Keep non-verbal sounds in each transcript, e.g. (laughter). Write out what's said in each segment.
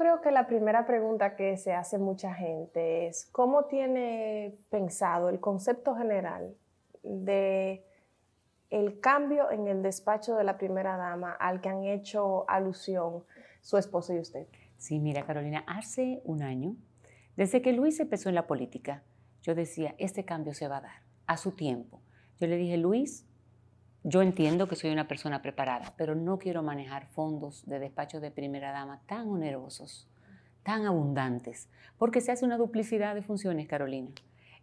creo que la primera pregunta que se hace mucha gente es, ¿cómo tiene pensado el concepto general de el cambio en el despacho de la primera dama al que han hecho alusión su esposo y usted? Sí, mira Carolina, hace un año, desde que Luis empezó en la política, yo decía, este cambio se va a dar a su tiempo. Yo le dije, Luis, yo entiendo que soy una persona preparada, pero no quiero manejar fondos de despacho de primera dama tan onerosos, tan abundantes, porque se hace una duplicidad de funciones, Carolina.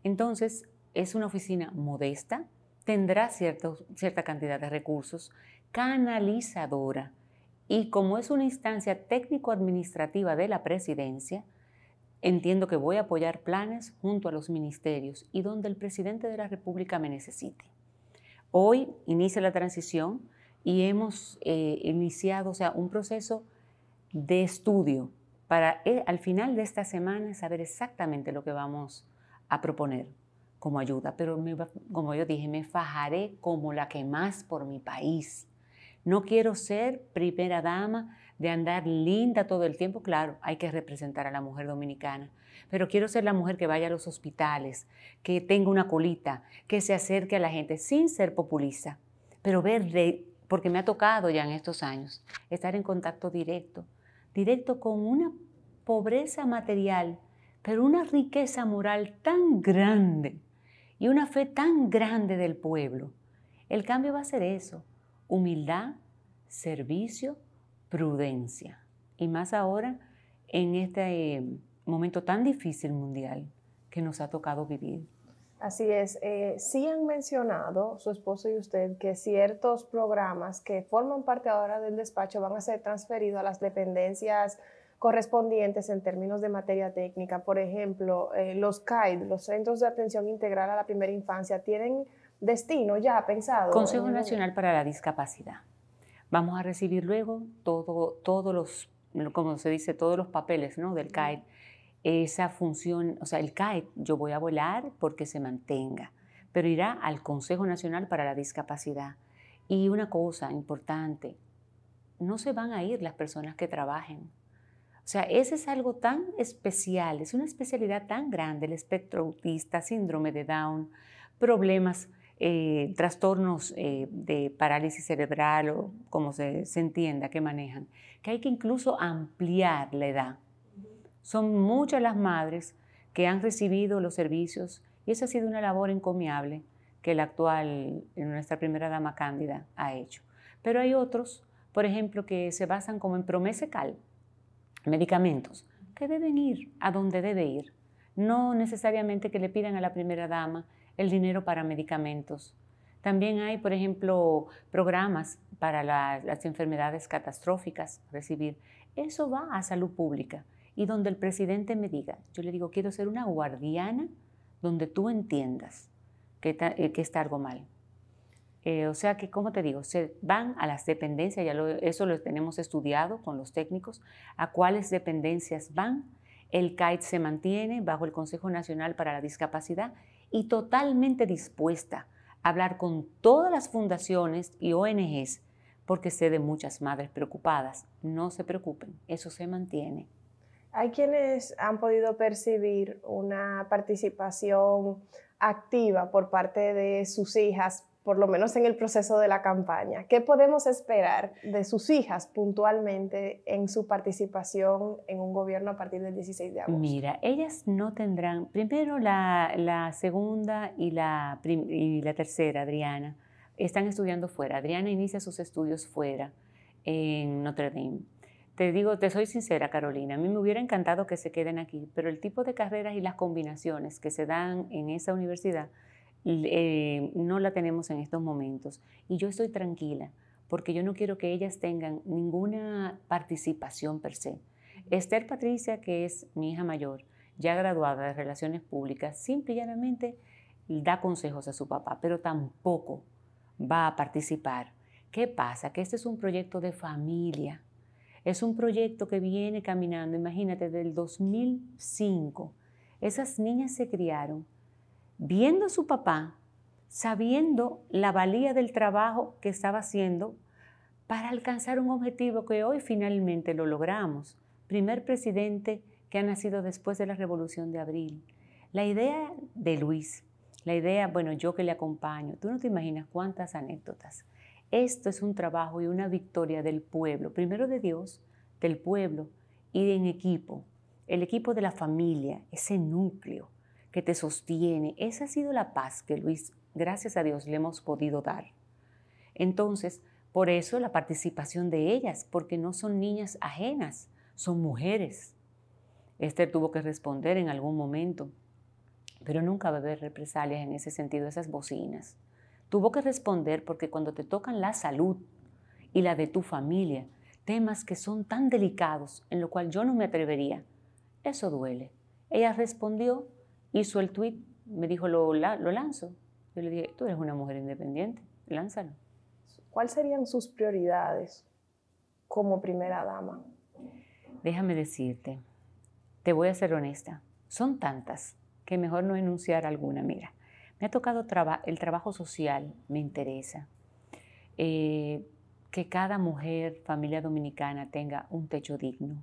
Entonces, es una oficina modesta, tendrá cierta cantidad de recursos, canalizadora, y como es una instancia técnico-administrativa de la presidencia, entiendo que voy a apoyar planes junto a los ministerios y donde el presidente de la República me necesite. Hoy inicia la transición y hemos eh, iniciado o sea, un proceso de estudio para eh, al final de esta semana saber exactamente lo que vamos a proponer como ayuda. Pero como yo dije, me fajaré como la que más por mi país. No quiero ser primera dama de andar linda todo el tiempo. Claro, hay que representar a la mujer dominicana, pero quiero ser la mujer que vaya a los hospitales, que tenga una colita, que se acerque a la gente sin ser populista, pero ver, porque me ha tocado ya en estos años, estar en contacto directo, directo con una pobreza material, pero una riqueza moral tan grande y una fe tan grande del pueblo. El cambio va a ser eso, humildad, servicio, prudencia. Y más ahora en este em, momento tan difícil mundial que nos ha tocado vivir. Así es. Eh, sí han mencionado, su esposo y usted, que ciertos programas que forman parte ahora del despacho van a ser transferidos a las dependencias correspondientes en términos de materia técnica. Por ejemplo, eh, los CAID, los Centros de Atención Integral a la Primera Infancia, tienen destino ya pensado. Consejo Nacional para la Discapacidad. Vamos a recibir luego todo, todos los, como se dice, todos los papeles ¿no? del CAID esa función, o sea, el CAE, yo voy a volar porque se mantenga, pero irá al Consejo Nacional para la Discapacidad. Y una cosa importante, no se van a ir las personas que trabajen. O sea, ese es algo tan especial, es una especialidad tan grande, el espectro autista, síndrome de Down, problemas, eh, trastornos eh, de parálisis cerebral o como se entienda que manejan, que hay que incluso ampliar la edad son muchas las madres que han recibido los servicios y esa ha sido una labor encomiable que la actual, eh, nuestra primera dama Cándida, ha hecho. Pero hay otros, por ejemplo, que se basan como en promesecal, medicamentos, que deben ir a donde debe ir. No necesariamente que le pidan a la primera dama el dinero para medicamentos. También hay, por ejemplo, programas para las enfermedades catastróficas, recibir. Eso va a salud pública y donde el presidente me diga, yo le digo, quiero ser una guardiana donde tú entiendas que, eh, está algo mal. Eh, o sea que, como te digo, se van a las dependencias, ya eso lo tenemos estudiado con los técnicos, a cuáles dependencias van. El CAIT se mantiene bajo el Consejo Nacional para la Discapacidad y totalmente dispuesta a hablar con todas las fundaciones y ONGs, porque sé de muchas madres preocupadas. No se preocupen, eso se mantiene. Hay quienes han podido percibir una participación activa por parte de sus hijas, por lo menos en el proceso de la campaña. ¿Qué podemos esperar de sus hijas puntualmente en su participación en un gobierno a partir del 16 de agosto? Mira, ellas no tendrán, primero la, segunda y la, y la tercera, Adriana, están estudiando fuera. Adriana inicia sus estudios fuera, en Notre Dame. Te digo, te soy sincera, Carolina, a mí me hubiera encantado que se queden aquí, pero el tipo de carreras y las combinaciones que se dan en esa universidad eh, no la tenemos en estos momentos. Y yo estoy tranquila, porque yo no quiero que ellas tengan ninguna participación per se. Esther Patricia, que es mi hija mayor, ya graduada de Relaciones Públicas, simple y llanamente da consejos a su papá, pero tampoco va a participar. ¿Qué pasa? Que este es un proyecto de familia es un proyecto que viene caminando, imagínate, del 2005. Esas niñas se criaron viendo a su papá, sabiendo la valía del trabajo que estaba haciendo para alcanzar un objetivo que hoy finalmente lo logramos. Primer presidente que ha nacido después de la Revolución de Abril. La idea de Luis, la idea, bueno, yo que le acompaño, tú no te imaginas cuántas anécdotas. Esto es un trabajo y una victoria del pueblo, primero de Dios, del pueblo y de en equipo. El equipo de la familia, ese núcleo que te sostiene, esa ha sido la paz que Luis, gracias a Dios, le hemos podido dar. Entonces, por eso la participación de ellas, porque no son niñas ajenas, son mujeres. Esther tuvo que responder en algún momento, pero nunca va a haber represalias en ese sentido, esas bocinas tuvo que responder porque cuando te tocan la salud y la de tu familia, temas que son tan delicados, en lo cual yo no me atrevería, eso duele. Ella respondió, hizo el tweet, me dijo, lo, lo lanzo. Yo le dije, tú eres una mujer independiente, lánzalo. ¿Cuáles serían sus prioridades como primera dama? Déjame decirte, te voy a ser honesta, son tantas que mejor no enunciar alguna, mira. Me ha tocado el trabajo social, me interesa. Eh, que cada mujer, familia dominicana tenga un techo digno.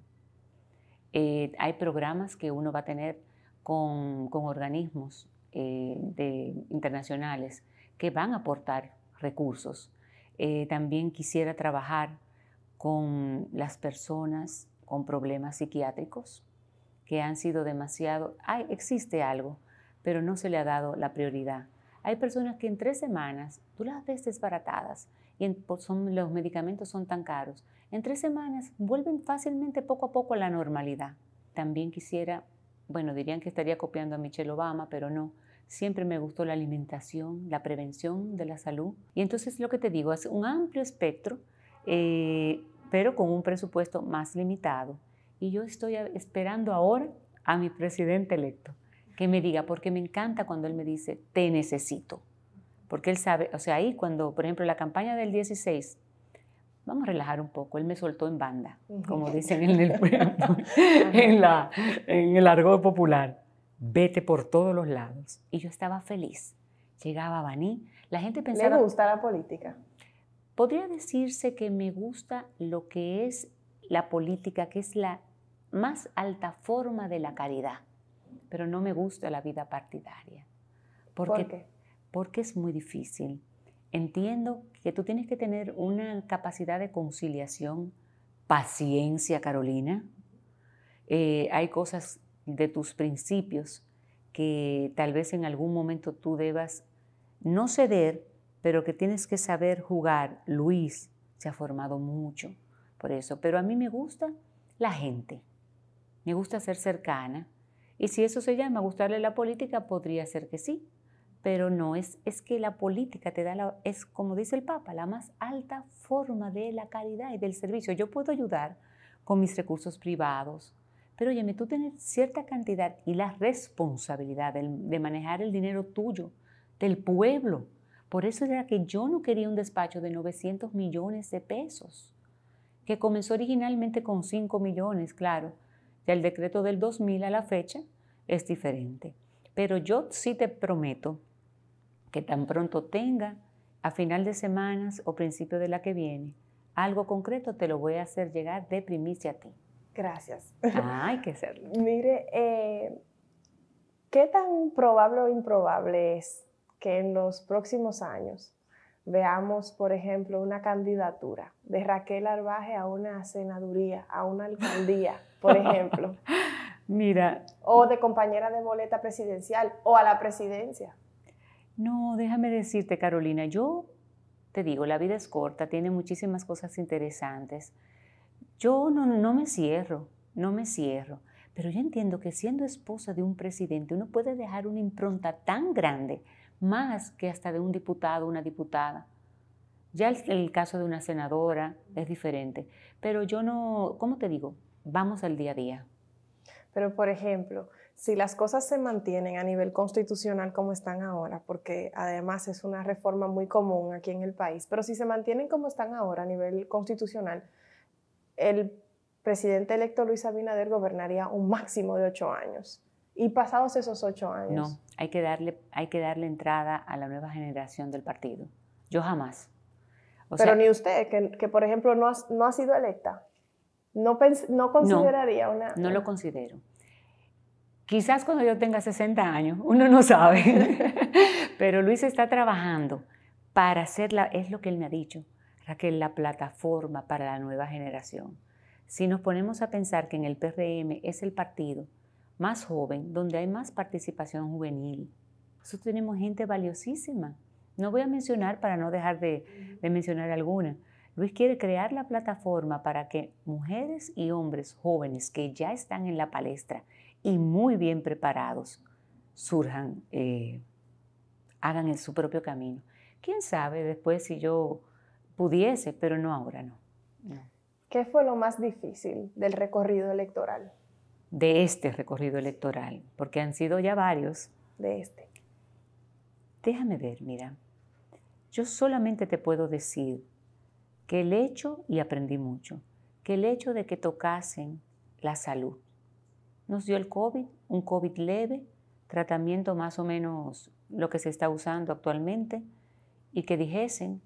Eh, hay programas que uno va a tener con, organismos eh, internacionales que van a aportar recursos. también quisiera trabajar con las personas con problemas psiquiátricos que han sido demasiado... hay existe algo pero no se le ha dado la prioridad. Hay personas que en tres semanas, tú las ves desbaratadas y pues, los medicamentos son tan caros, en tres semanas vuelven fácilmente poco a poco a la normalidad. También quisiera, bueno, dirían que estaría copiando a Michelle Obama, pero no. Siempre me gustó la alimentación, la prevención de la salud. Y entonces lo que te digo, es un amplio espectro, eh, pero con un presupuesto más limitado. Y yo estoy esperando ahora a mi presidente electo que me diga, porque me encanta cuando él me dice, te necesito. Porque él sabe, o sea, ahí cuando, por ejemplo, la campaña del 16, vamos a relajar un poco, él me soltó en banda, como dicen en el, (laughs) en, la, en el argot popular, vete por todos los lados. Y yo estaba feliz. Llegaba a Baní, la gente pensaba... ¿Le gusta la política? Podría decirse que me gusta lo que es la política, que es la más alta forma de la caridad pero no me gusta la vida partidaria. Porque, ¿Por qué? Porque es muy difícil. Entiendo que tú tienes que tener una capacidad de conciliación, paciencia, Carolina. Eh, hay cosas de tus principios que tal vez en algún momento tú debas no ceder, pero que tienes que saber jugar. Luis se ha formado mucho por eso, pero a mí me gusta la gente, me gusta ser cercana, y si eso se llama gustarle la política, podría ser que sí, pero no es, es que la política te da, es como dice el Papa, la más alta forma de la caridad y del servicio. Yo puedo ayudar con mis recursos privados, pero oye, tú tener cierta cantidad y la responsabilidad de, de manejar el dinero tuyo, del pueblo. Por eso era que yo no quería un despacho de 900 millones de pesos, que comenzó originalmente con 5 millones, claro, del decreto del 2000 a la fecha es diferente. Pero yo sí te prometo que tan pronto tenga, a final de semanas o principio de la que viene, algo concreto te lo voy a hacer llegar de primicia a ti. Gracias. hay que hacerlo. (laughs) Mire, eh, ¿qué tan probable o improbable es que en los próximos años veamos, por ejemplo, una candidatura de Raquel Arbaje a una senaduría, a una alcaldía? por ejemplo. (laughs) Mira. O de compañera de boleta presidencial o a la presidencia. No, déjame decirte, Carolina, yo te digo, la vida es corta, tiene muchísimas cosas interesantes. Yo no, no me cierro, no me cierro. Pero yo entiendo que siendo esposa de un presidente uno puede dejar una impronta tan grande, más que hasta de un diputado o una diputada. Ya el, caso de una senadora es diferente, pero yo no, ¿cómo te digo? vamos al día a día. Pero, por ejemplo, si las cosas se mantienen a nivel constitucional como están ahora, porque además es una reforma muy común aquí en el país, pero si se mantienen como están ahora a nivel constitucional, el presidente electo Luis Abinader gobernaría un máximo de ocho años. Y pasados esos ocho años. No, hay que darle, hay que darle entrada a la nueva generación del partido. Yo jamás. O pero ni usted, que, que, por ejemplo no, no ha sido electa. No, consideraría una... No lo considero. Quizás cuando yo tenga 60 años, uno no sabe, (laughs) pero Luis está trabajando para hacerla, es lo que él me ha dicho, Raquel, la plataforma para la nueva generación. Si nos ponemos a pensar que en el PRM es el partido más joven, donde hay más participación juvenil, nosotros tenemos gente valiosísima. No voy a mencionar para no dejar de mencionar alguna, Luis quiere crear la plataforma para que mujeres y hombres jóvenes que ya están en la palestra y muy bien preparados surjan, eh, hagan en su propio camino. Quién sabe después si yo pudiese, pero no ahora, no. ¿Qué fue lo más difícil del recorrido electoral? De este recorrido electoral, porque han sido ya varios. De este. Déjame ver, mira. Yo solamente te puedo decir que el hecho, y aprendí mucho, que el hecho de que tocasen la salud nos dio el COVID, un COVID leve, tratamiento más o menos lo que se está usando actualmente, y que dijesen,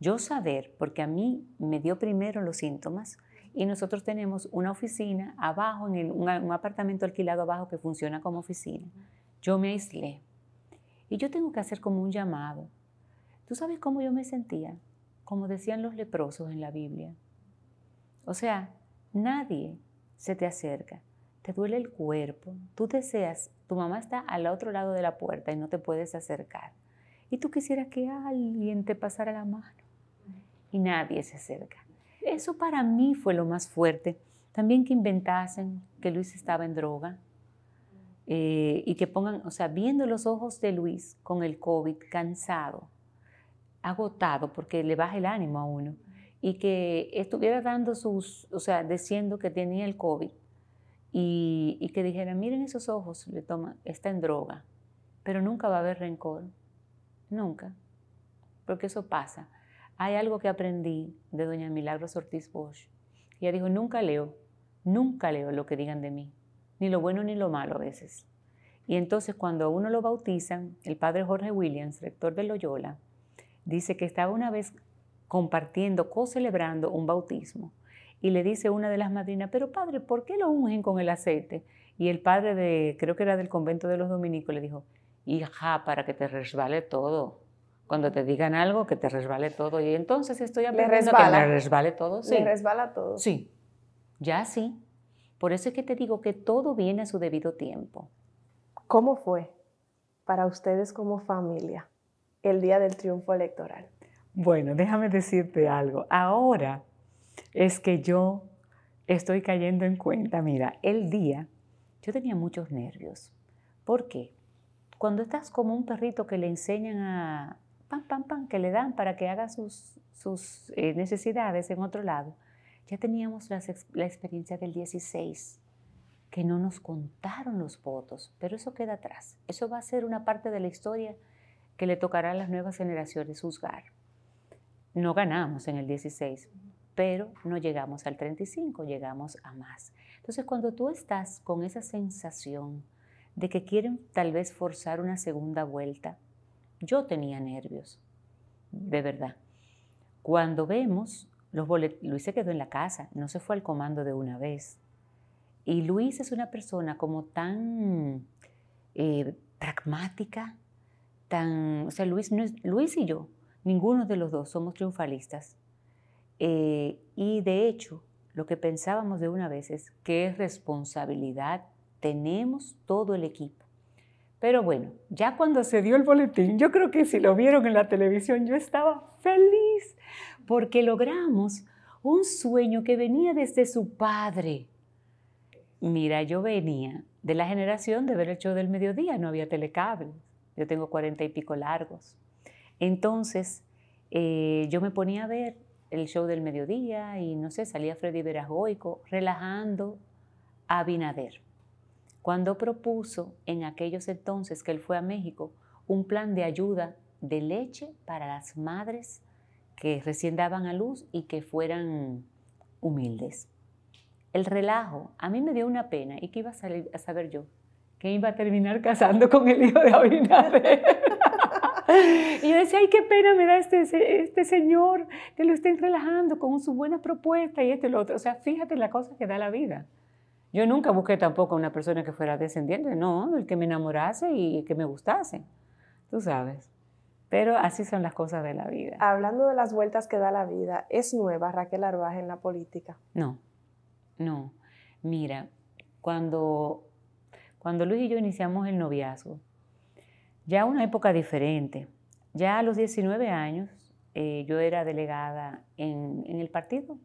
yo saber, porque a mí me dio primero los síntomas, y nosotros tenemos una oficina abajo, en un apartamento alquilado abajo que funciona como oficina. Yo me aislé. Y yo tengo que hacer como un llamado. ¿Tú sabes cómo yo me sentía? como decían los leprosos en la Biblia. O sea, nadie se te acerca, te duele el cuerpo, tú deseas, tu mamá está al otro lado de la puerta y no te puedes acercar. Y tú quisieras que alguien te pasara la mano y nadie se acerca. Eso para mí fue lo más fuerte. También que inventasen que Luis estaba en droga, eh, y que pongan, o sea, viendo los ojos de Luis con el COVID, cansado, agotado porque le baja el ánimo a uno y que estuviera dando sus, o sea, diciendo que tenía el COVID y, que dijera, miren esos ojos, le toma, está en droga, pero nunca va a haber rencor, nunca, porque eso pasa. Hay algo que aprendí de doña Milagros Ortiz Bosch. Ella dijo, nunca leo, nunca leo lo que digan de mí, ni lo bueno ni lo malo a veces. Y entonces cuando a uno lo bautizan, el padre Jorge Williams, rector de Loyola, dice que estaba una vez compartiendo, co-celebrando un bautismo. Y le dice una de las madrinas, pero padre, ¿por qué lo ungen con el aceite? Y el padre de, creo que era del convento de los dominicos, le dijo, hija, para que te resbale todo. Cuando te digan algo, que te resbale todo. Y entonces estoy aprendiendo que me resbale todo. Sí. resbala todo. Sí, ya sí. Por eso es que te digo que todo viene a su debido tiempo. ¿Cómo fue para ustedes como familia el día del triunfo electoral? Bueno, déjame decirte algo. Ahora es que yo estoy cayendo en cuenta, mira, el día yo tenía muchos nervios. ¿Por qué? Cuando estás como un perrito que le enseñan a pam, pam, pam, que le dan para que haga sus, eh, necesidades en otro lado, ya teníamos la experiencia del 16, que no nos contaron los votos, pero eso queda atrás. Eso va a ser una parte de la historia que le tocará a las nuevas generaciones juzgar. No ganamos en el 16, pero no llegamos al 35, llegamos a más. Entonces, cuando tú estás con esa sensación de que quieren tal vez forzar una segunda vuelta, yo tenía nervios, de verdad. Cuando vemos, los Luis se quedó en la casa, no se fue al comando de una vez. Y Luis es una persona como tan eh, pragmática, o sea, Luis, y yo, ninguno de los dos somos triunfalistas. Eh, y de hecho, lo que pensábamos de una vez es que es responsabilidad tenemos todo el equipo. Pero bueno, ya cuando se dio el boletín, yo creo que si lo vieron en la televisión, yo estaba feliz porque logramos un sueño que venía desde su padre. Mira, yo venía de la generación de ver el show del mediodía, no había telecable yo tengo cuarenta y pico largos. Entonces, eh, yo me ponía a ver el show del mediodía y no sé, salía Freddy Verasgoico relajando a Binader. Cuando propuso en aquellos entonces que él fue a México un plan de ayuda de leche para las madres que recién daban a luz y que fueran humildes. El relajo a mí me dio una pena y que iba a, a saber yo que iba a terminar casando con el hijo de Abinader. (laughs) y yo decía, ay, qué pena me da este, este señor que lo estén relajando con sus buenas propuestas y esto y lo otro. O sea, fíjate la cosa que da la vida. Yo nunca busqué tampoco a una persona que fuera descendiente, no, el que me enamorase y que me gustase, tú sabes. Pero así son las cosas de la vida. Hablando de las vueltas que da la vida, ¿es nueva Raquel Arbaje en la política? No, no. Mira, cuando cuando Luis y yo iniciamos el noviazgo. Ya una época diferente. Ya a los 19 años eh, yo era delegada en, el partido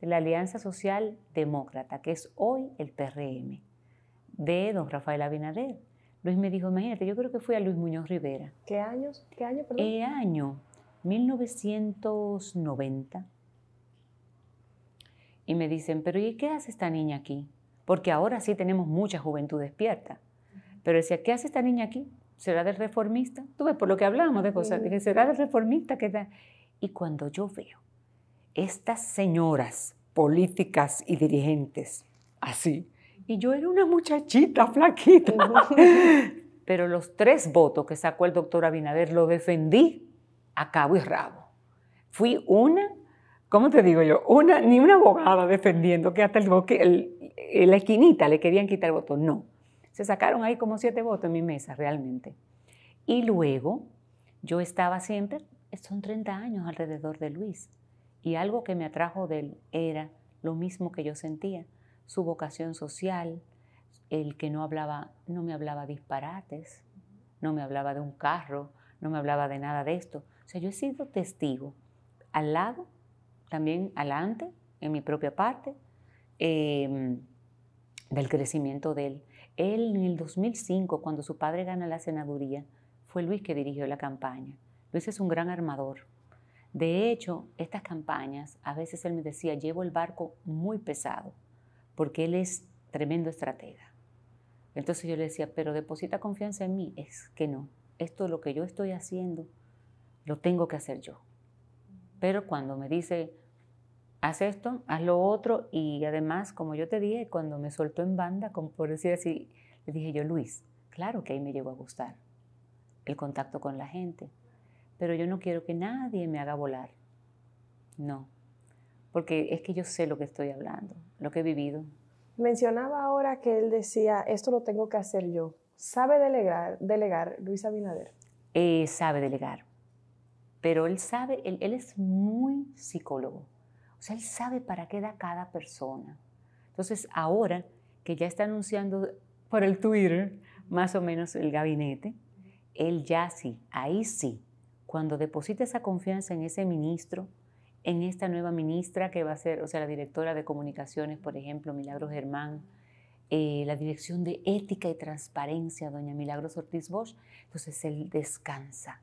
de la Alianza Social Demócrata, que es hoy el PRM, de don Rafael Abinader. Luis me dijo, imagínate, yo creo que fui a Luis Muñoz Rivera. ¿Qué años? ¿Qué año, perdón? El eh, año 1990. Y me dicen, pero ¿y qué hace esta niña aquí? porque ahora sí tenemos mucha juventud despierta. Pero decía, ¿qué hace esta niña aquí? ¿Será del reformista? Tú ves, por lo que hablamos de cosas, dije, ¿será del reformista? Y cuando yo veo estas señoras políticas y dirigentes así, y yo era una muchachita flaquita, (laughs) pero los tres votos que sacó el doctor Abinader lo defendí a cabo y rabo. Fui una, ¿cómo te digo yo? Una, ni una abogada defendiendo que hasta el, el eh, la esquinita, le querían quitar votos. No, se sacaron ahí como siete votos en mi mesa, realmente. Y luego yo estaba siempre, son 30 años alrededor de Luis, y algo que me atrajo de él era lo mismo que yo sentía, su vocación social, el que no hablaba, no me hablaba disparates, no me hablaba de un carro, no me hablaba de nada de esto. O sea, yo he sido testigo al lado, también adelante, en mi propia parte, eh, del crecimiento de él. Él en el 2005, cuando su padre gana la senaduría, fue Luis que dirigió la campaña. Luis es un gran armador. De hecho, estas campañas, a veces él me decía, llevo el barco muy pesado, porque él es tremendo estratega. Entonces yo le decía, pero deposita confianza en mí. Es que no, esto lo que yo estoy haciendo, lo tengo que hacer yo. Pero cuando me dice, haz esto, haz lo otro. Y además, como yo te dije, cuando me soltó en banda, como por decir así, le dije yo, Luis, claro que ahí me llegó a gustar el contacto con la gente, pero yo no quiero que nadie me haga volar. No, porque es que yo sé lo que estoy hablando, lo que he vivido. Mencionaba ahora que él decía, esto lo tengo que hacer yo. ¿Sabe delegar, Luis Abinader? Eh, sabe delegar, pero él sabe, él es muy psicólogo o sea, Él sabe para qué da cada persona. Entonces, ahora que ya está anunciando por el Twitter más o menos el gabinete, Él ya sí, ahí sí, cuando deposita esa confianza en ese ministro, en esta nueva ministra que va a ser, o sea, la directora de comunicaciones, por ejemplo, Milagros Germán, eh, la dirección de ética y transparencia, doña Milagros Ortiz Bosch, entonces él descansa.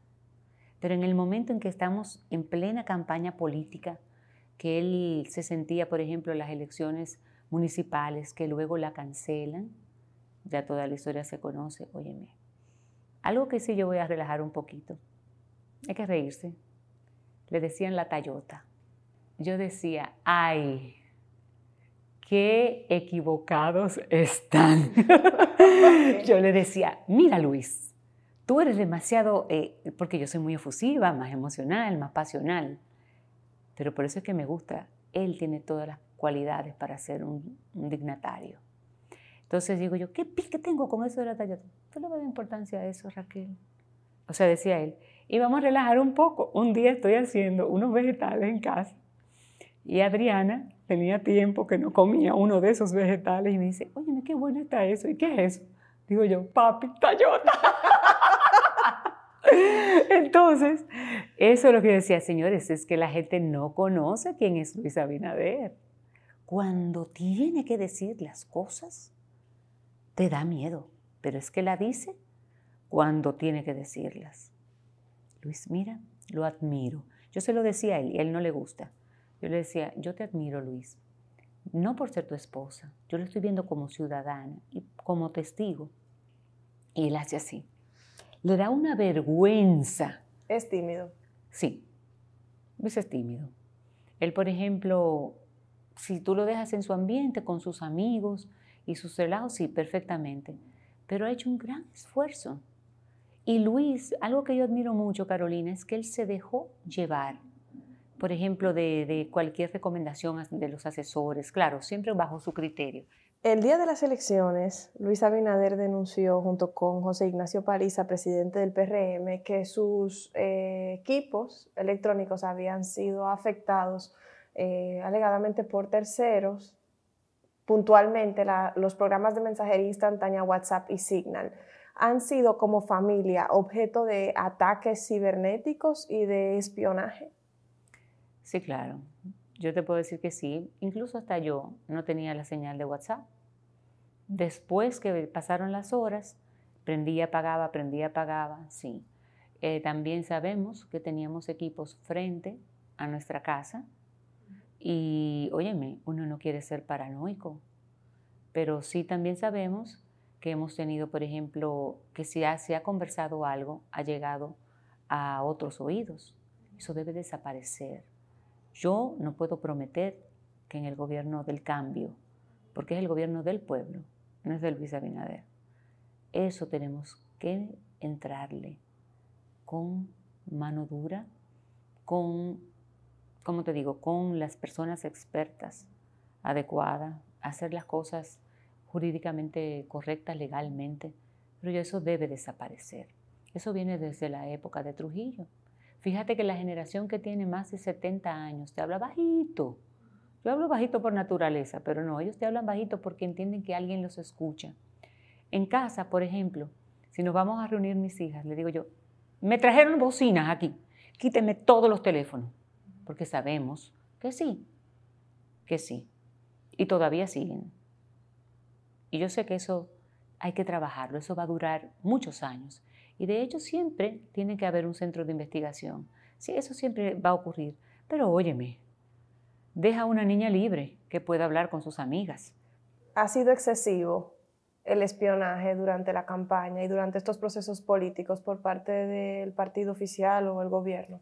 Pero en el momento en que estamos en plena campaña política, que él se sentía, por ejemplo, en las elecciones municipales que luego la cancelan, ya toda la historia se conoce, óyeme. Algo que sí yo voy a relajar un poquito, hay que reírse. Le decían la tallota. Yo decía, ay, qué equivocados están. yo le decía, mira Luis, tú eres demasiado, eh, porque yo soy muy efusiva, más emocional, más pasional. Pero por eso es que me gusta, él tiene todas las cualidades para ser un, dignatario. Entonces digo yo, ¿qué pique tengo con eso de la talla? ¿Tú le das importancia a eso, Raquel? O sea, decía él, y vamos a relajar un poco. Un día estoy haciendo unos vegetales en casa y Adriana tenía tiempo que no comía uno de esos vegetales y me dice, oye, qué bueno está eso, ¿y qué es eso? Digo yo, papi, tallota. (laughs) (laughs) Entonces, eso es lo que decía, señores, es que la gente no conoce quién es Luis Abinader. Cuando tiene que decir las cosas, te da miedo, pero es que la dice cuando tiene que decirlas. Luis, mira, lo admiro. Yo se lo decía a él y a él no le gusta. Yo le decía, yo te admiro, Luis, no por ser tu esposa, yo lo estoy viendo como ciudadana y como testigo. Y él hace así le da una vergüenza. Es tímido. Sí, Luis pues es tímido. Él, por ejemplo, si tú lo dejas en su ambiente, con sus amigos y sus celados, sí, perfectamente. Pero ha hecho un gran esfuerzo. Y Luis, algo que yo admiro mucho, Carolina, es que él se dejó llevar, por ejemplo, de cualquier recomendación de los asesores, claro, siempre bajo su criterio. El día de las elecciones, Luis Abinader denunció junto con José Ignacio Pariza, presidente del PRM, que sus eh, equipos electrónicos habían sido afectados eh, alegadamente por terceros, puntualmente los programas de mensajería instantánea WhatsApp y Signal han sido como familia objeto de ataques cibernéticos y de espionaje. Sí, claro. Yo te puedo decir que sí, incluso hasta yo no tenía la señal de WhatsApp. Después que pasaron las horas, prendía, apagaba, prendía, apagaba, sí. Eh, también sabemos que teníamos equipos frente a nuestra casa y, óyeme, uno no quiere ser paranoico, pero sí también sabemos que hemos tenido, por ejemplo, que si se si ha conversado algo, ha llegado a otros oídos. Eso debe desaparecer. Yo no puedo prometer que en el gobierno del cambio, porque es el gobierno del pueblo, no es de Luis Abinader. Eso tenemos que entrarle con mano dura, con, como te digo, con las personas expertas adecuadas, hacer las cosas jurídicamente correctas, legalmente, pero eso debe desaparecer. Eso viene desde la época de Trujillo. Fíjate que la generación que tiene más de 70 años te habla bajito. Yo hablo bajito por naturaleza, pero no, ellos te hablan bajito porque entienden que alguien los escucha. En casa, por ejemplo, si nos vamos a reunir mis hijas, le digo yo, me trajeron bocinas aquí, quíteme todos los teléfonos, porque sabemos que sí, que sí, y todavía siguen. Y yo sé que eso hay que trabajarlo, eso va a durar muchos años, y de hecho siempre tiene que haber un centro de investigación. Sí, eso siempre va a ocurrir. Pero óyeme, deja a una niña libre que pueda hablar con sus amigas. Ha sido excesivo el espionaje durante la campaña y durante estos procesos políticos por parte del partido oficial o el gobierno.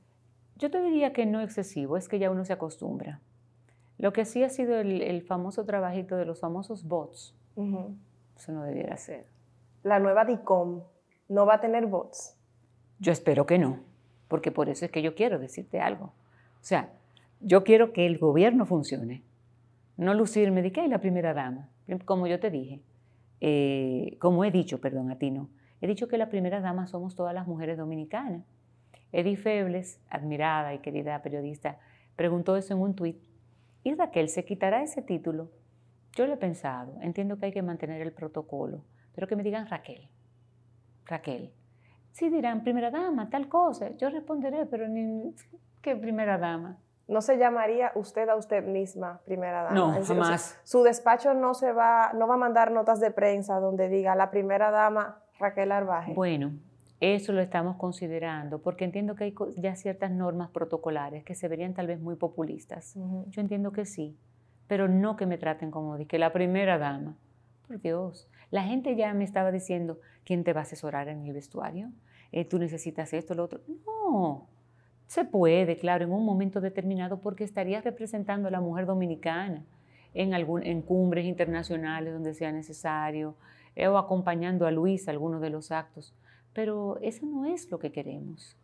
Yo te diría que no excesivo, es que ya uno se acostumbra. Lo que sí ha sido el, famoso trabajito de los famosos bots, eso no debiera ser. La nueva DICOM, no va a tener bots. Yo espero que no, porque por eso es que yo quiero decirte algo. O sea, yo quiero que el gobierno funcione, no lucirme de que hay la primera dama, como yo te dije, eh, como he dicho, perdón, a ti no. He dicho que la primera dama somos todas las mujeres dominicanas. Edith Febles, admirada y querida periodista, preguntó eso en un tuit. ¿Y Raquel se quitará ese título? Yo lo he pensado, entiendo que hay que mantener el protocolo, pero que me digan Raquel. Raquel. Sí dirán, primera dama, tal cosa. Yo responderé, pero ni, ¿qué primera dama? No se llamaría usted a usted misma primera dama. No, jamás. su despacho no se va, no va a mandar notas de prensa donde diga la primera dama Raquel Arbaje. Bueno, eso lo estamos considerando, porque entiendo que hay ya ciertas normas protocolares que se verían tal vez muy populistas. Yo entiendo que sí, pero no que me traten como dije, la primera dama. Por Dios, la gente ya me estaba diciendo, ¿quién te va a asesorar en el vestuario? Eh, ¿Tú necesitas esto, lo otro? No, se puede, claro, en un momento determinado porque estarías representando a la mujer dominicana en, algún, en cumbres internacionales donde sea necesario eh, o acompañando a Luis a algunos de los actos. Pero eso no es lo que queremos.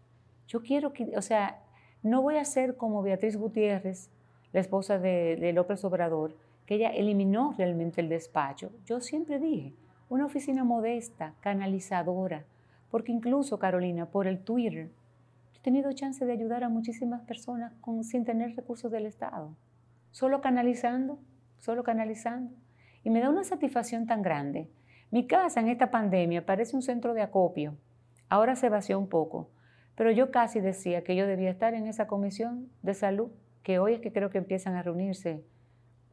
Yo quiero que, o sea, no voy a ser como Beatriz Gutiérrez, la esposa de López Obrador, que ella eliminó realmente el despacho. Yo siempre dije, una oficina modesta, canalizadora, porque incluso, Carolina, por el Twitter, he tenido chance de ayudar a muchísimas personas sin tener recursos del Estado, solo canalizando, solo canalizando. Y me da una satisfacción tan grande. Mi casa en esta pandemia parece un centro de acopio. Ahora se vació un poco, pero yo casi decía que yo debía estar en esa comisión de salud, que hoy es que creo que empiezan a reunirse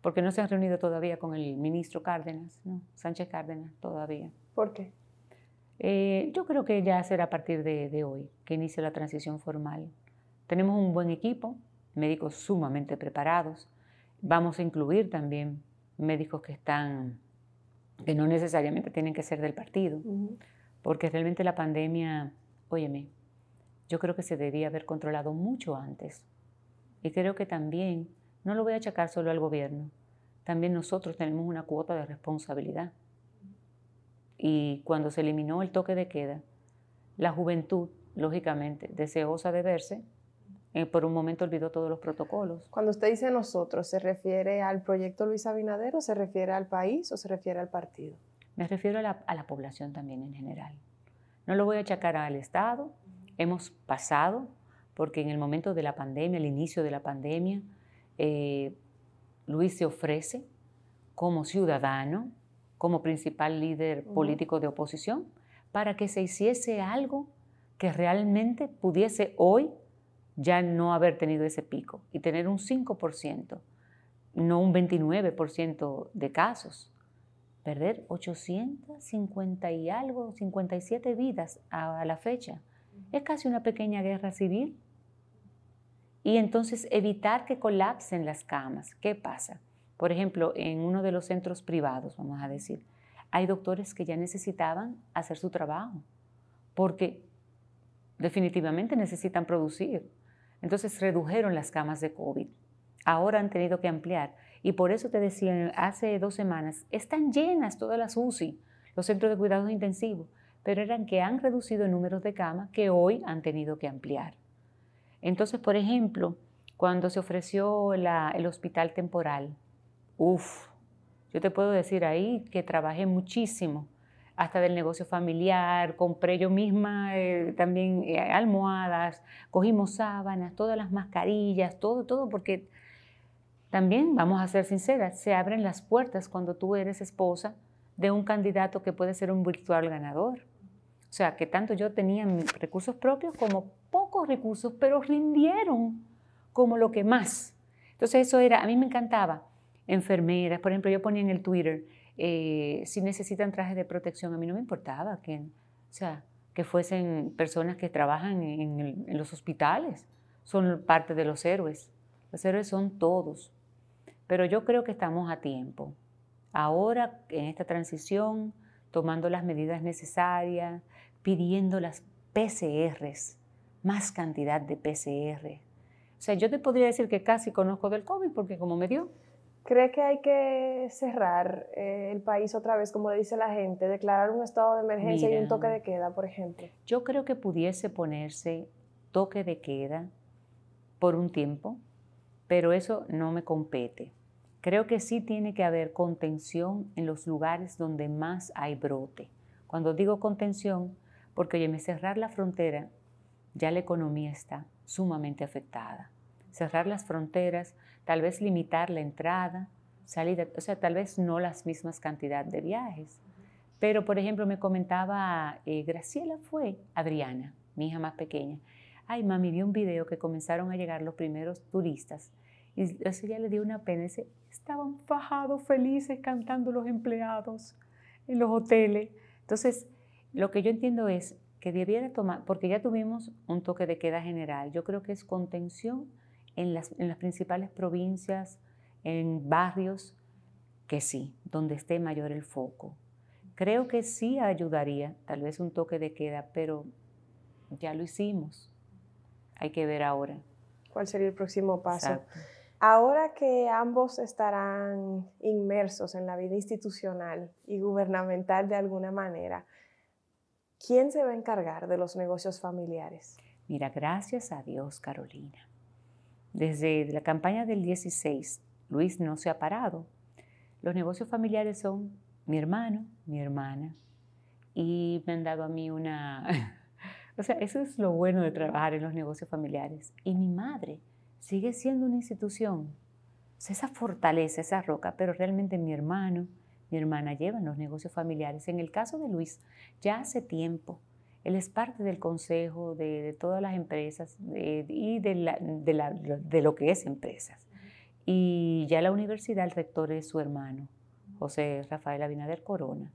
porque no se han reunido todavía con el ministro Cárdenas, ¿no? Sánchez Cárdenas, todavía. ¿Por qué? Eh, yo creo que ya será a partir de, hoy que inicie la transición formal. Tenemos un buen equipo, médicos sumamente preparados. Vamos a incluir también médicos que están, que no necesariamente tienen que ser del partido, porque realmente la pandemia, óyeme, yo creo que se debía haber controlado mucho antes. Y creo que también no lo voy a achacar solo al gobierno. También nosotros tenemos una cuota de responsabilidad. Y cuando se eliminó el toque de queda, la juventud, lógicamente, deseosa de verse, eh, por un momento olvidó todos los protocolos. Cuando usted dice nosotros, ¿se refiere al proyecto Luis Abinader se refiere al país o se refiere al partido? Me refiero a la, a la población también en general. No lo voy a achacar al Estado. Hemos pasado, porque en el momento de la pandemia, el inicio de la pandemia, eh, Luis se ofrece como ciudadano, como principal líder político de oposición, para que se hiciese algo que realmente pudiese hoy ya no haber tenido ese pico y tener un 5%, no un 29% de casos. Perder 850 y algo, 57 vidas a, la fecha. Es casi una pequeña guerra civil y entonces evitar que colapsen las camas. ¿Qué pasa? Por ejemplo, en uno de los centros privados, vamos a decir, hay doctores que ya necesitaban hacer su trabajo, porque definitivamente necesitan producir. Entonces redujeron las camas de COVID. Ahora han tenido que ampliar. Y por eso te decía hace dos semanas, están llenas todas las UCI, los centros de cuidados intensivos, pero eran que han reducido el número de camas que hoy han tenido que ampliar. Entonces, por ejemplo, cuando se ofreció el hospital temporal, uff, yo te puedo decir ahí que trabajé muchísimo, hasta del negocio familiar, compré yo misma eh, también eh, almohadas, cogimos sábanas, todas las mascarillas, todo, todo, porque también, vamos a ser sinceras, se abren las puertas cuando tú eres esposa de un candidato que puede ser un virtual ganador. O sea, que tanto yo tenía recursos propios como pocos recursos, pero rindieron como lo que más. Entonces eso era, a mí me encantaba. Enfermeras, por ejemplo, yo ponía en el Twitter, eh, si necesitan trajes de protección, a mí no me importaba que, o sea, que fuesen personas que trabajan en, en los hospitales, son parte de los héroes. Los héroes son todos. Pero yo creo que estamos a tiempo. Ahora, en esta transición, tomando las medidas necesarias, pidiendo las PCRs, más cantidad de PCR. O sea, yo te podría decir que casi conozco del COVID porque como me dio. ¿Cree que hay que cerrar eh, el país otra vez, como le dice la gente, declarar un estado de emergencia y un toque de queda, por ejemplo? Yo creo que pudiese ponerse toque de queda por un tiempo, pero eso no me compete. Creo que sí tiene que haber contención en los lugares donde más hay brote. Cuando digo contención, porque oye, cerrar la frontera, ya la economía está sumamente afectada. Cerrar las fronteras, tal vez limitar la entrada, salida, o sea, tal vez no las mismas cantidad de viajes. Pero, por ejemplo, me comentaba eh, Graciela, fue Adriana, mi hija más pequeña. Ay, mami, vi un video que comenzaron a llegar los primeros turistas. Y eso ya le dio una pena. ese estaban fajados, felices, cantando los empleados en los hoteles. Entonces, lo que yo entiendo es que debiera tomar, porque ya tuvimos un toque de queda general, yo creo que es contención en las, en las principales provincias, en barrios, que sí, donde esté mayor el foco. Creo que sí ayudaría, tal vez un toque de queda, pero ya lo hicimos. Hay que ver ahora. ¿Cuál sería el próximo paso? Ahora que ambos estarán inmersos en la vida institucional y gubernamental de alguna manera, ¿quién se va a encargar de los negocios familiares? Mira, gracias a Dios, Carolina. Desde la campaña del 16, Luis no se ha parado. Los negocios familiares son mi hermano, mi hermana, y me han dado a mí una... (laughs) o sea, eso es lo bueno de trabajar en los negocios familiares. Y mi madre, sigue siendo una institución. esa fortaleza, esa roca, pero realmente mi hermano, mi hermana llevan los negocios familiares. En el caso de Luis, ya hace tiempo, él es parte del consejo de, todas las empresas y de, lo que es empresas. Y ya la universidad, el rector es su hermano, José Rafael Abinader Corona.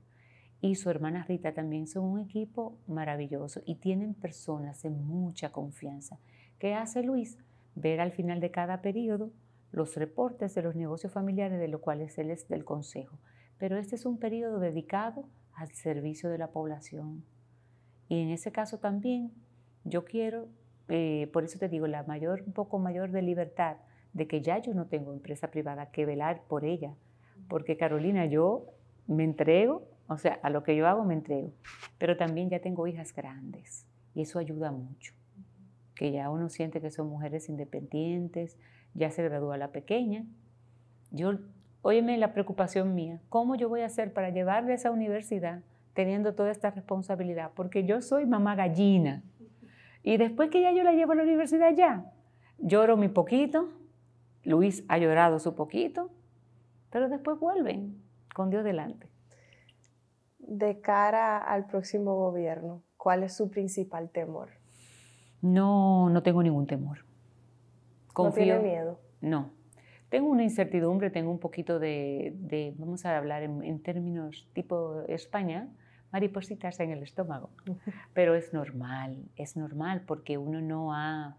Y su hermana Rita también son un equipo maravilloso y tienen personas de mucha confianza. ¿Qué hace Luis? ver al final de cada periodo los reportes de los negocios familiares de los cuales él es del Consejo. Pero este es un periodo dedicado al servicio de la población. Y en ese caso también yo quiero, eh, por eso te digo, la mayor, un poco mayor de libertad de que ya yo no tengo empresa privada que velar por ella. Porque Carolina, yo me entrego, o sea, a lo que yo hago me entrego. Pero también ya tengo hijas grandes y eso ayuda mucho que ya uno siente que son mujeres independientes, ya se gradúa la pequeña. Yo, óyeme la preocupación mía, ¿cómo yo voy a hacer para llevarle a esa universidad teniendo toda esta responsabilidad? Porque yo soy mamá gallina. Y después que ya yo la llevo a la universidad ya, lloro mi poquito, Luis ha llorado su poquito, pero después vuelven con Dios delante. De cara al próximo gobierno, ¿cuál es su principal temor? No, no tengo ningún temor. Confío. ¿No tiene miedo? No. Tengo una incertidumbre, tengo un poquito de, vamos a hablar en, términos tipo España, maripositas en el estómago. (laughs) Pero es normal, es normal porque uno no ha,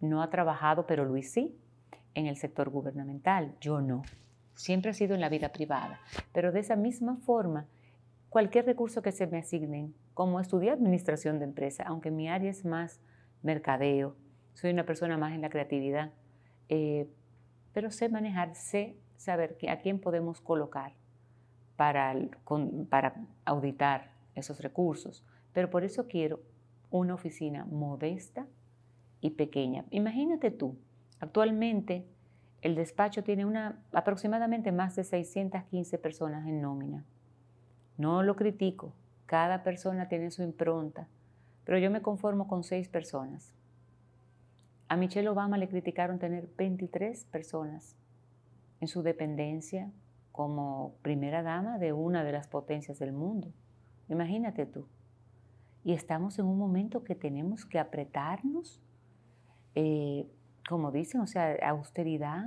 no ha trabajado, pero Luis sí, en el sector gubernamental. Yo no. Siempre ha sido en la vida privada. Pero de esa misma forma, cualquier recurso que se me asignen, como estudié administración de empresa, aunque mi área es más mercadeo, soy una persona más en la creatividad, eh, pero sé manejar, sé saber a quién podemos colocar para, auditar esos recursos. Pero por eso quiero una oficina modesta y pequeña. Imagínate tú, actualmente el despacho tiene una, aproximadamente más de 615 personas en nómina. No lo critico, cada persona tiene su impronta pero yo me conformo con seis personas. A Michelle Obama le criticaron tener 23 personas en su dependencia como primera dama de una de las potencias del mundo. Imagínate tú. Y estamos en un momento que tenemos que apretarnos, eh, como dicen, o sea, austeridad,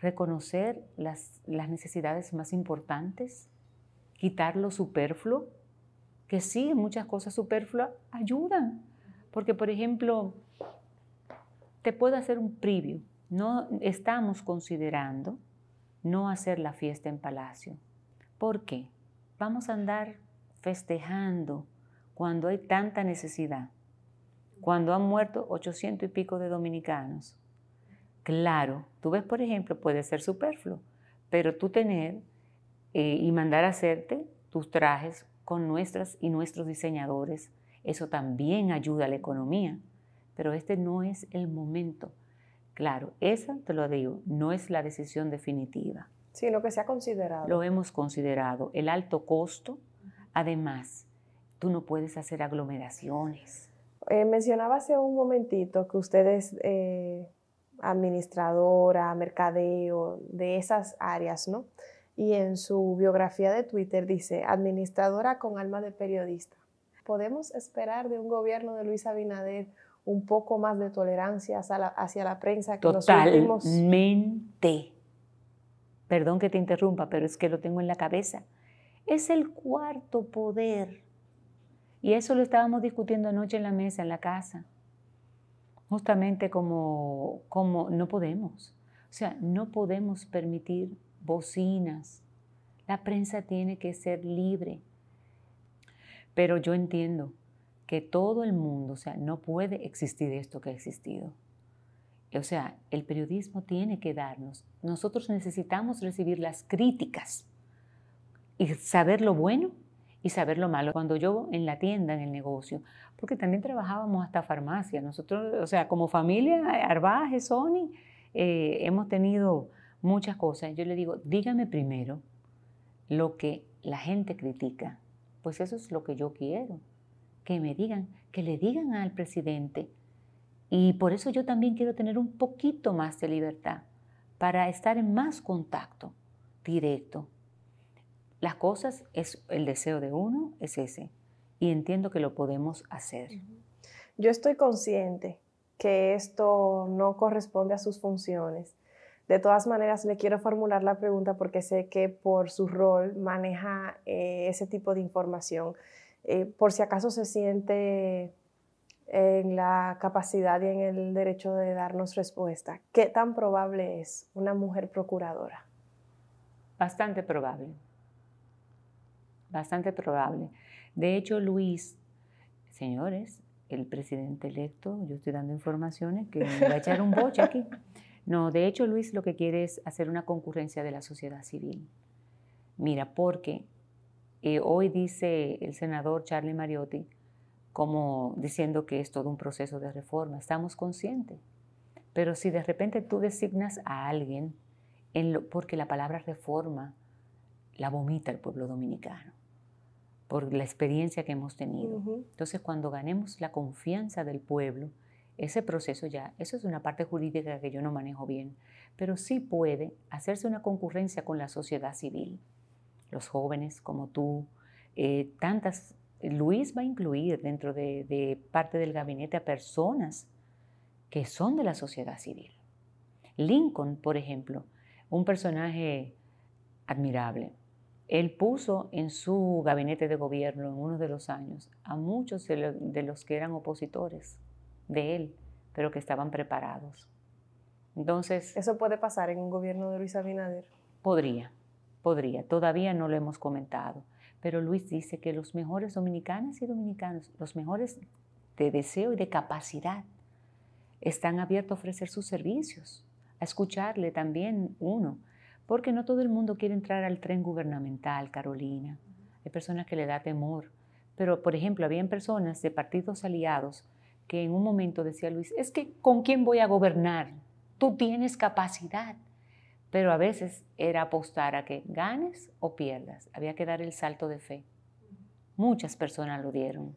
reconocer las, las necesidades más importantes, quitar lo superfluo que sí, muchas cosas superfluas ayudan. Porque, por ejemplo, te puedo hacer un preview. No estamos considerando no hacer la fiesta en palacio. ¿Por qué? Vamos a andar festejando cuando hay tanta necesidad. Cuando han muerto ochocientos y pico de dominicanos. Claro, tú ves, por ejemplo, puede ser superfluo, pero tú tener eh, y mandar hacerte tus trajes con nuestras y nuestros diseñadores. Eso también ayuda a la economía, pero este no es el momento. Claro, esa, te lo digo, no es la decisión definitiva. Sí, lo que se ha considerado. Lo hemos considerado. El alto costo, además, tú no puedes hacer aglomeraciones. Eh, mencionaba hace un momentito que ustedes, es eh, administradora, mercadeo, de esas áreas, ¿no? y en su biografía de Twitter dice, administradora con alma de periodista. ¿Podemos esperar de un gobierno de Luis Abinader un poco más de tolerancia hacia la, prensa que Totalmente. Perdón que te interrumpa, pero es que lo tengo en la cabeza. Es el cuarto poder. Y eso lo estábamos discutiendo anoche en la mesa, en la casa. Justamente como, como no podemos. O sea, no podemos permitir bocinas. La prensa tiene que ser libre. Pero yo entiendo que todo el mundo, o sea, no puede existir esto que ha existido. O sea, el periodismo tiene que darnos. Nosotros necesitamos recibir las críticas y saber lo bueno y saber lo malo. Cuando yo en la tienda, en el negocio, porque también trabajábamos hasta farmacia. Nosotros, o sea, como familia, Arbaje, Sony, eh, hemos tenido muchas cosas. Yo le digo, dígame primero lo que la gente critica. Pues eso es lo que yo quiero. Que me digan, que le digan al presidente. Y por eso yo también quiero tener un poquito más de libertad para estar en más contacto directo. Las cosas es el deseo de uno, es ese. Y entiendo que lo podemos hacer. Yo estoy consciente que esto no corresponde a sus funciones de todas maneras, le quiero formular la pregunta porque sé que por su rol maneja eh, ese tipo de información. Eh, por si acaso se siente en la capacidad y en el derecho de darnos respuesta, ¿qué tan probable es una mujer procuradora? Bastante probable. Bastante probable. De hecho, Luis, señores, el presidente electo, yo estoy dando informaciones que me va a echar un boche aquí. (laughs) No, de hecho Luis lo que quiere es hacer una concurrencia de la sociedad civil. Mira, porque eh, hoy dice el senador Charlie Mariotti, como diciendo que es todo un proceso de reforma, estamos conscientes. Pero si de repente tú designas a alguien, porque la palabra reforma la vomita el pueblo dominicano, por la experiencia que hemos tenido. Entonces, cuando ganemos la confianza del pueblo, ese proceso ya, eso es una parte jurídica que yo no manejo bien, pero sí puede hacerse una concurrencia con la sociedad civil, los jóvenes como tú, eh, tantas, eh, Luis va a incluir dentro de parte del gabinete a personas que son de la sociedad civil. Lincoln, por ejemplo, un personaje admirable. Él puso en su gabinete de gobierno en uno de los años a muchos de los que eran opositores de él, pero que estaban preparados. Entonces... ¿Eso puede pasar en un gobierno de Luis Abinader? Podría, podría. Todavía no lo hemos comentado. Pero Luis dice que los mejores dominicanos y dominicanos, los mejores de deseo y de capacidad, están abiertos a ofrecer sus servicios, a escucharle también uno, porque no todo el mundo quiere entrar al tren gubernamental, Carolina. Hay personas que le da temor, pero por ejemplo, habían personas de partidos aliados que en un momento decía Luis, es que ¿con quién voy a gobernar? Tú tienes capacidad. Pero a veces era apostar a que ganes o pierdas. Había que dar el salto de fe. Muchas personas lo dieron.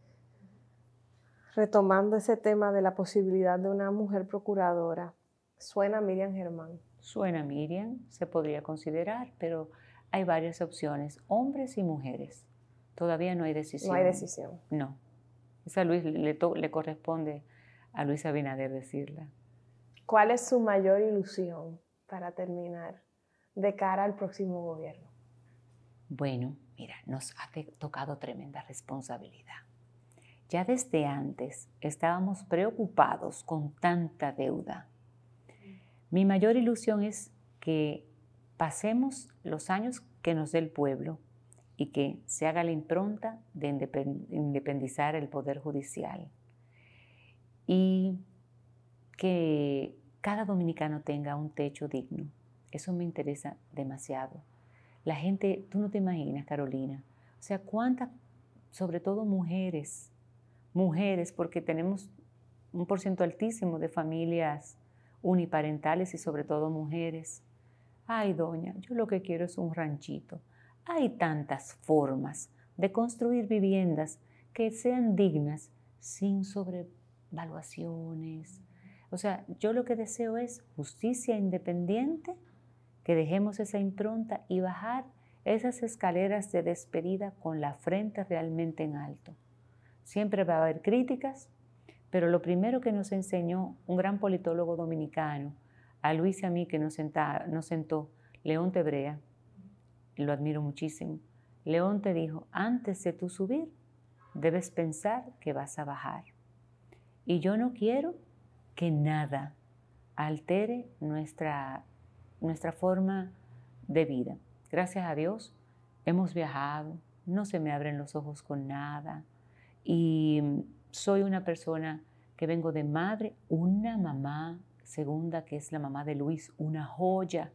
Retomando ese tema de la posibilidad de una mujer procuradora, suena Miriam Germán. Suena Miriam, se podría considerar, pero hay varias opciones, hombres y mujeres. Todavía no hay decisión. No hay decisión. No. Esa Luis le, le corresponde a Luis Abinader decirla. ¿Cuál es su mayor ilusión para terminar de cara al próximo gobierno? Bueno, mira, nos ha tocado tremenda responsabilidad. Ya desde antes estábamos preocupados con tanta deuda. Mi mayor ilusión es que pasemos los años que nos dé el pueblo y que se haga la impronta de independizar el Poder Judicial y que cada dominicano tenga un techo digno. Eso me interesa demasiado. La gente, tú no te imaginas, Carolina, o sea, cuántas, sobre todo mujeres, mujeres, porque tenemos un porcentaje altísimo de familias uniparentales y sobre todo mujeres. Ay, doña, yo lo que quiero es un ranchito. Hay tantas formas de construir viviendas que sean dignas sin sobrevaluaciones. O sea, yo lo que deseo es justicia independiente, que dejemos esa impronta y bajar esas escaleras de despedida con la frente realmente en alto. Siempre va a haber críticas, pero lo primero que nos enseñó un gran politólogo dominicano, a Luis y a mí que nos, nos sentó, León Tebrea, lo admiro muchísimo. León te dijo, antes de tú subir, debes pensar que vas a bajar. Y yo no quiero que nada altere nuestra, nuestra forma de vida. Gracias a Dios hemos viajado, no se me abren los ojos con nada y soy una persona que vengo de madre, una mamá segunda que es la mamá de Luis, una joya,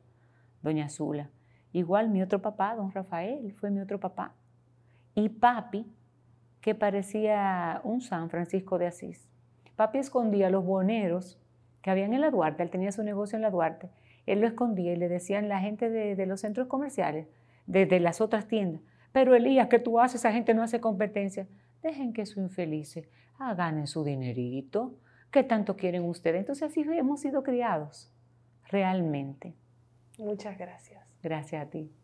doña Zula Igual mi otro papá, don Rafael, fue mi otro papá. Y papi, que parecía un San Francisco de Asís. Papi escondía los boneros que habían en la Duarte, él tenía su negocio en la Duarte, él lo escondía y le decían la gente de, los centros comerciales, de, las otras tiendas, pero Elías, ¿qué tú haces? Esa gente no hace competencia. Dejen que su infelices hagan su dinerito. ¿Qué tanto quieren ustedes? Entonces así hemos sido criados, realmente. Muchas gracias. Gracias a ti.